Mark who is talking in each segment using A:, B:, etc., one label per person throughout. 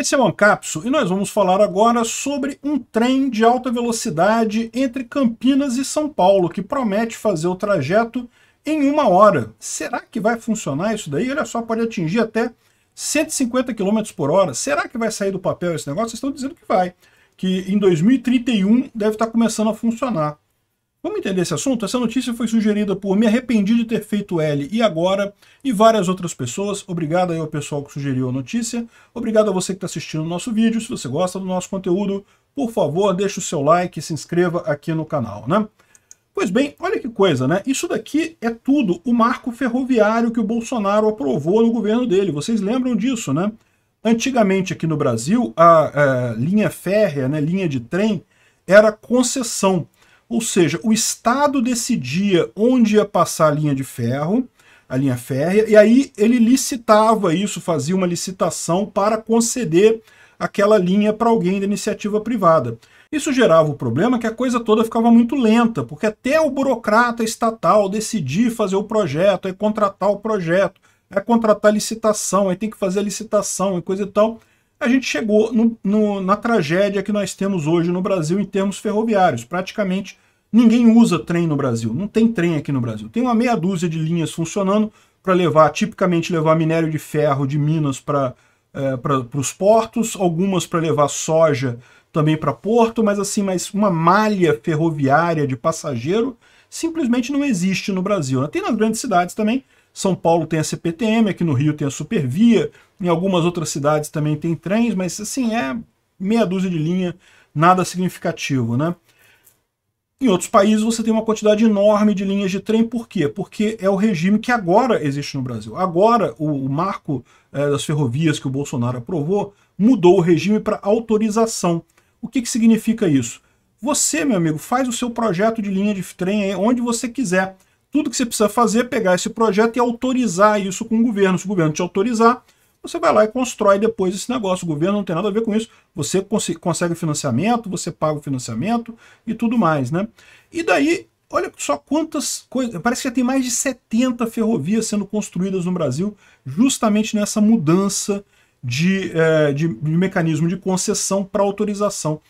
A: Esse é o Ancapso e nós vamos falar agora sobre um trem de alta velocidade entre Campinas e São Paulo, que promete fazer o trajeto em uma hora. Será que vai funcionar isso daí? Olha só, pode atingir até 150 km por hora. Será que vai sair do papel esse negócio? Vocês estão dizendo que vai, que em 2031 deve estar começando a funcionar. Vamos entender esse assunto? Essa notícia foi sugerida por Me Arrependi de Ter Feito L e Agora e várias outras pessoas. Obrigado aí ao pessoal que sugeriu a notícia. Obrigado a você que está assistindo o nosso vídeo. Se você gosta do nosso conteúdo, por favor, deixe o seu like e se inscreva aqui no canal, né? Pois bem, olha que coisa, né? Isso daqui é tudo o marco ferroviário que o Bolsonaro aprovou no governo dele. Vocês lembram disso, né? Antigamente aqui no Brasil, a, a é, linha férrea, né, linha de trem, era concessão. Ou seja, o Estado decidia onde ia passar a linha de ferro, a linha férrea, e aí ele licitava isso, fazia uma licitação para conceder aquela linha para alguém da iniciativa privada. Isso gerava o problema que a coisa toda ficava muito lenta, porque até o burocrata estatal decidir fazer o projeto, aí é contratar o projeto, aí é contratar a licitação, aí tem que fazer a licitação e coisa e tal a gente chegou no, no, na tragédia que nós temos hoje no Brasil em termos ferroviários. Praticamente ninguém usa trem no Brasil, não tem trem aqui no Brasil. Tem uma meia dúzia de linhas funcionando para levar, tipicamente levar minério de ferro de Minas para é, os portos, algumas para levar soja também para porto, mas assim, mas uma malha ferroviária de passageiro simplesmente não existe no Brasil. Né? Tem nas grandes cidades também. São Paulo tem a CPTM, aqui no Rio tem a Supervia, em algumas outras cidades também tem trens, mas assim, é meia dúzia de linha, nada significativo, né? Em outros países você tem uma quantidade enorme de linhas de trem, por quê? Porque é o regime que agora existe no Brasil. Agora, o, o marco é, das ferrovias que o Bolsonaro aprovou mudou o regime para autorização. O que, que significa isso? Você, meu amigo, faz o seu projeto de linha de trem aí, onde você quiser. Tudo que você precisa fazer é pegar esse projeto e autorizar isso com o governo. Se o governo te autorizar, você vai lá e constrói depois esse negócio. O governo não tem nada a ver com isso. Você cons consegue financiamento, você paga o financiamento e tudo mais, né? E daí, olha só quantas coisas... Parece que já tem mais de 70 ferrovias sendo construídas no Brasil justamente nessa mudança de, é, de, de mecanismo de concessão para autorização.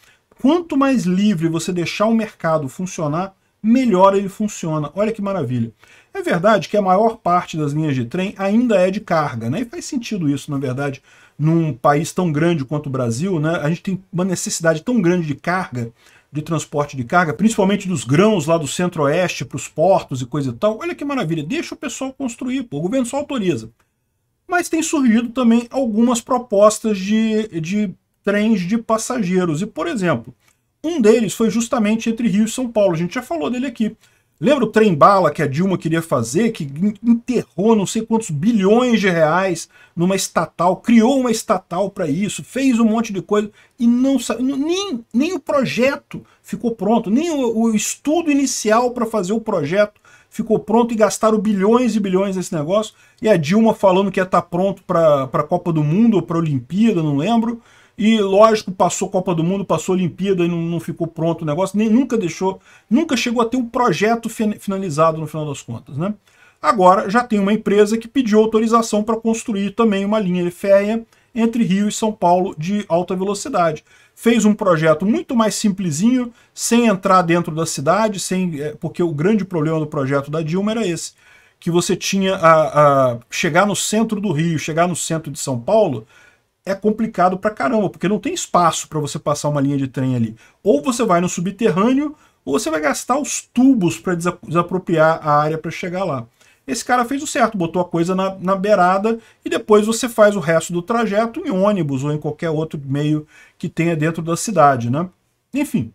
A: Quanto mais livre você deixar o mercado funcionar, melhor ele funciona. Olha que maravilha. É verdade que a maior parte das linhas de trem ainda é de carga, né? E faz sentido isso, na verdade, num país tão grande quanto o Brasil, né? A gente tem uma necessidade tão grande de carga, de transporte de carga, principalmente dos grãos lá do centro-oeste para os portos e coisa e tal. Olha que maravilha, deixa o pessoal construir, pô, o governo só autoriza. Mas tem surgido também algumas propostas de, de trens de passageiros. E, por exemplo, um deles foi justamente entre Rio e São Paulo. A gente já falou dele aqui. Lembra o trem bala que a Dilma queria fazer, que enterrou não sei quantos bilhões de reais numa estatal, criou uma estatal para isso, fez um monte de coisa e não nem, nem o projeto ficou pronto, nem o, o estudo inicial para fazer o projeto ficou pronto e gastaram bilhões e bilhões nesse negócio. E a Dilma falando que ia estar tá pronto para a Copa do Mundo ou para a Olimpíada, não lembro. E, lógico, passou Copa do Mundo, passou Olimpíada e não, não ficou pronto o negócio, nem nunca deixou, nunca chegou a ter um projeto finalizado no final das contas, né? Agora já tem uma empresa que pediu autorização para construir também uma linha férrea entre Rio e São Paulo de alta velocidade. Fez um projeto muito mais simplesinho, sem entrar dentro da cidade, sem é, porque o grande problema do projeto da Dilma era esse, que você tinha a, a chegar no centro do Rio, chegar no centro de São Paulo, é complicado pra caramba, porque não tem espaço para você passar uma linha de trem ali. Ou você vai no subterrâneo, ou você vai gastar os tubos para desapropriar a área para chegar lá. Esse cara fez o certo, botou a coisa na, na beirada e depois você faz o resto do trajeto em ônibus ou em qualquer outro meio que tenha dentro da cidade, né? Enfim,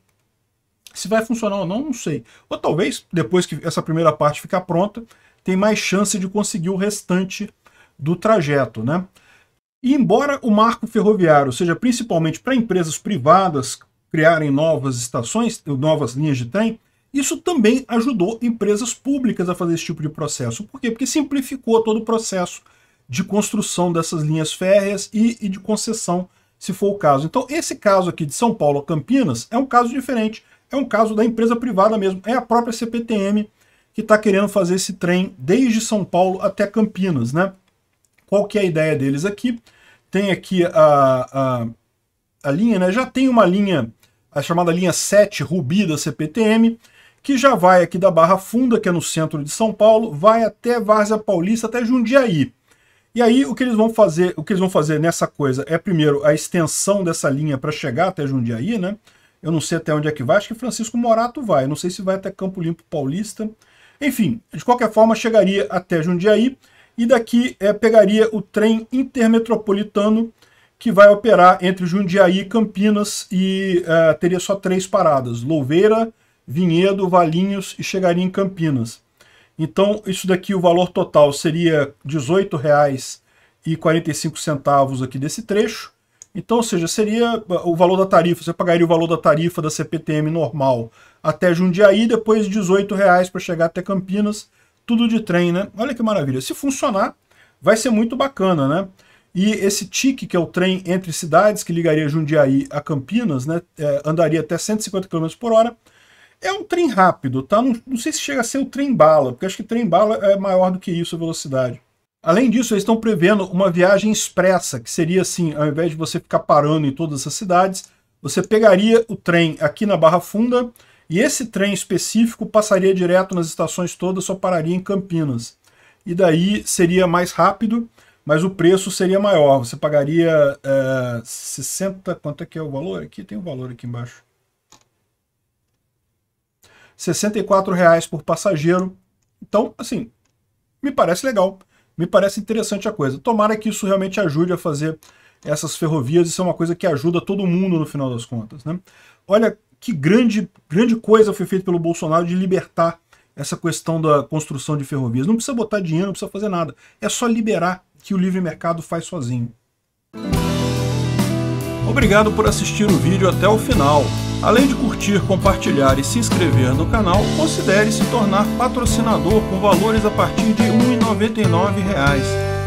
A: se vai funcionar ou não, não sei. Ou talvez, depois que essa primeira parte ficar pronta, tem mais chance de conseguir o restante do trajeto, né? E embora o marco ferroviário seja principalmente para empresas privadas criarem novas estações, novas linhas de trem, isso também ajudou empresas públicas a fazer esse tipo de processo. Por quê? Porque simplificou todo o processo de construção dessas linhas férreas e, e de concessão, se for o caso. Então, esse caso aqui de São Paulo a Campinas é um caso diferente. É um caso da empresa privada mesmo. É a própria CPTM que está querendo fazer esse trem desde São Paulo até Campinas, né? Qual que é a ideia deles aqui? tem aqui a, a, a linha, né? Já tem uma linha, a chamada linha 7 Rubi da CPTM, que já vai aqui da Barra Funda, que é no centro de São Paulo, vai até Várzea Paulista, até Jundiaí. E aí o que eles vão fazer, o que eles vão fazer nessa coisa é primeiro a extensão dessa linha para chegar até Jundiaí, né? Eu não sei até onde é que vai, acho que Francisco Morato vai, não sei se vai até Campo Limpo Paulista. Enfim, de qualquer forma chegaria até Jundiaí e daqui é, pegaria o trem intermetropolitano que vai operar entre Jundiaí e Campinas e é, teria só três paradas, Louveira, Vinhedo, Valinhos e chegaria em Campinas. Então, isso daqui, o valor total seria R$ 18,45 aqui desse trecho. Então, ou seja, seria ah, o valor da tarifa, você pagaria o valor da tarifa da CPTM normal até Jundiaí, depois R$ 18,00 para chegar até Campinas, tudo de trem, né? Olha que maravilha. Se funcionar, vai ser muito bacana, né? E esse TIC, que é o trem entre cidades, que ligaria Jundiaí a Campinas, né, é, andaria até 150 km por hora, é um trem rápido, tá? Não, não, sei se chega a ser o trem bala, porque acho que trem bala é maior do que isso a velocidade. Além disso, eles estão prevendo uma viagem expressa, que seria assim, ao invés de você ficar parando em todas as cidades, você pegaria o trem aqui na Barra Funda, e esse trem específico passaria direto nas estações todas, só pararia em Campinas. E daí seria mais rápido, mas o preço seria maior. Você pagaria é, 60... Quanto é que é o valor? Aqui tem o um valor aqui embaixo. R$ 64,00 por passageiro. Então, assim, me parece legal. Me parece interessante a coisa. Tomara que isso realmente ajude a fazer essas ferrovias. Isso é uma coisa que ajuda todo mundo no final das contas. Né? Olha que grande, grande coisa foi feita pelo Bolsonaro de libertar essa questão da construção de ferrovias. Não precisa botar dinheiro, não precisa fazer nada. É só liberar que o livre mercado faz sozinho. Obrigado por assistir o vídeo até o final. Além de curtir, compartilhar e se inscrever no canal, considere se tornar patrocinador com valores a partir de R$ 1,99